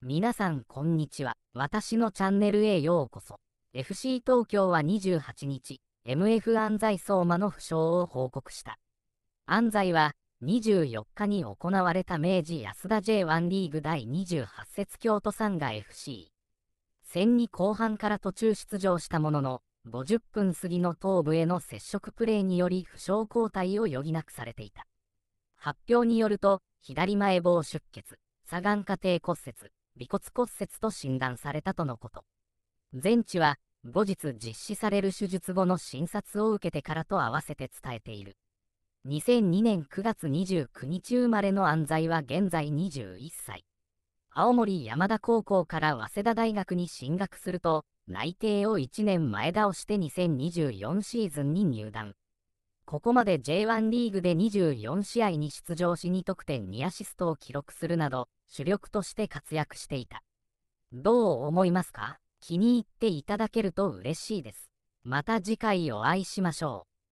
皆さんこんにちは。私のチャンネルへようこそ。FC 東京は28日、MF 安西相馬の負傷を報告した。安西は24日に行われた明治安田 J1 リーグ第28節京都サン FC。戦に後半から途中出場したものの、50分過ぎの頭部への接触プレーにより負傷交代を余儀なくされていた。発表によると、左前棒出血、左眼下底骨折、尾骨骨折と診断されたとのこと。全治は後日実施される手術後の診察を受けてからと合わせて伝えている。2002年9月29日生まれの安西は現在21歳。青森山田高校から早稲田大学に進学すると、内定を1年前倒して2024シーズンに入団。ここまで J1 リーグで24試合に出場し2得点2アシストを記録するなど、主力として活躍していた。どう思いますか気に入っていただけると嬉しいです。また次回お会いしましょう。